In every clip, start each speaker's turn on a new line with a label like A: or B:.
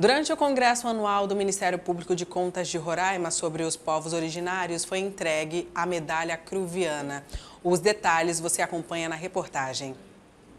A: Durante o Congresso Anual do Ministério Público de Contas de Roraima sobre os povos originários, foi entregue a medalha cruviana. Os detalhes você acompanha na reportagem.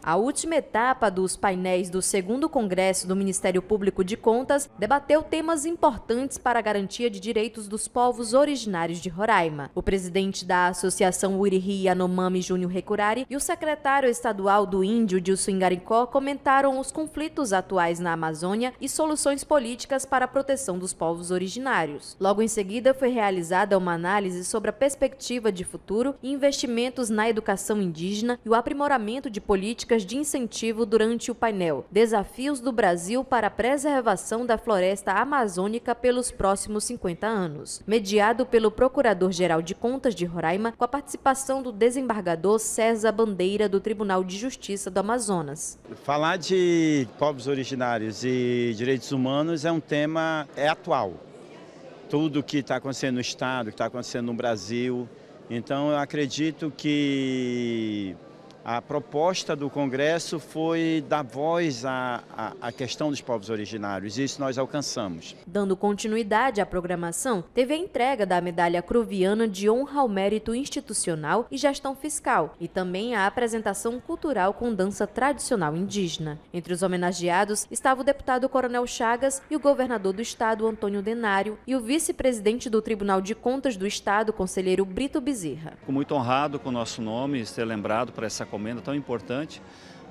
A: A última etapa dos painéis do segundo Congresso do Ministério Público de Contas debateu temas importantes para a garantia de direitos dos povos originários de Roraima. O presidente da Associação Uiriri Yanomami Júnior Recurari e o secretário estadual do Índio Dilson Ussuingaricó comentaram os conflitos atuais na Amazônia e soluções políticas para a proteção dos povos originários. Logo em seguida foi realizada uma análise sobre a perspectiva de futuro e investimentos na educação indígena e o aprimoramento de políticas políticas de incentivo durante o painel Desafios do Brasil para a Preservação da Floresta Amazônica pelos próximos 50 anos, mediado pelo Procurador-Geral de Contas de Roraima, com a participação do desembargador César Bandeira do Tribunal de Justiça do Amazonas.
B: Falar de povos originários e direitos humanos é um tema é atual. Tudo que está acontecendo no Estado, que está acontecendo no Brasil. Então, eu acredito que a proposta do Congresso foi dar voz à, à, à, questão dos povos originários, e isso nós alcançamos.
A: Dando continuidade à programação, teve a entrega da medalha Cruviana de Honra ao Mérito Institucional e Gestão Fiscal, e também a apresentação cultural com dança tradicional indígena. Entre os homenageados estava o deputado Coronel Chagas e o governador do estado, Antônio Denário, e o vice-presidente do Tribunal de Contas do Estado, conselheiro Brito Bezerra.
B: Fico muito honrado com o nosso nome ser lembrado para essa comenda tão importante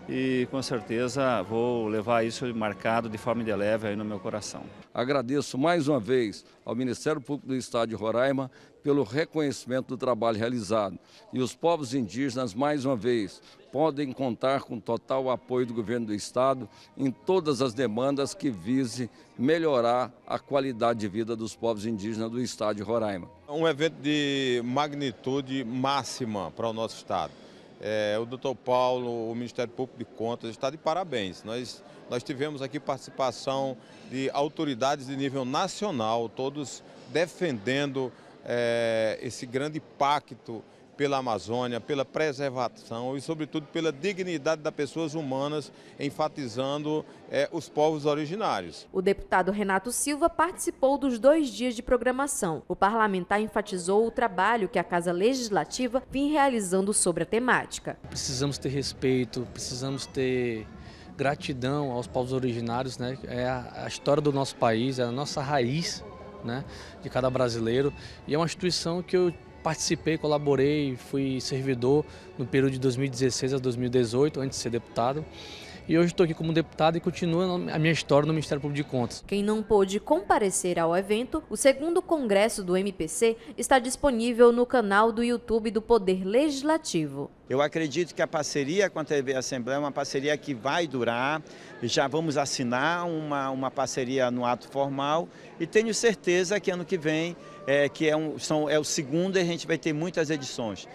C: e com certeza vou levar isso marcado de forma indelével aí no meu coração. Agradeço mais uma vez ao Ministério Público do Estado de Roraima pelo reconhecimento do trabalho realizado. E os povos indígenas, mais uma vez, podem contar com total apoio do governo do Estado em todas as demandas que vise melhorar a qualidade de vida dos povos indígenas do Estado de Roraima.
D: É um evento de magnitude máxima para o nosso Estado. É, o doutor Paulo, o Ministério Público de Contas, está de parabéns. Nós, nós tivemos aqui participação de autoridades de nível nacional, todos defendendo é, esse grande pacto pela Amazônia, pela preservação e, sobretudo, pela dignidade das pessoas humanas, enfatizando é, os povos originários.
A: O deputado Renato Silva participou dos dois dias de programação. O parlamentar enfatizou o trabalho que a Casa Legislativa vem realizando sobre a temática.
C: Precisamos ter respeito, precisamos ter gratidão aos povos originários, né? É a, a história do nosso país, é a nossa raiz, né? De cada brasileiro. E é uma instituição que eu participei, colaborei, fui servidor no período de 2016 a 2018, antes de ser deputado e hoje estou aqui como deputado e continua a minha história no Ministério Público de Contas.
A: Quem não pôde comparecer ao evento, o segundo congresso do MPC está disponível no canal do YouTube do Poder Legislativo.
B: Eu acredito que a parceria com a TV Assembleia é uma parceria que vai durar, já vamos assinar uma, uma parceria no ato formal e tenho certeza que ano que vem, é, que é, um, são, é o segundo, e a gente vai ter muitas edições.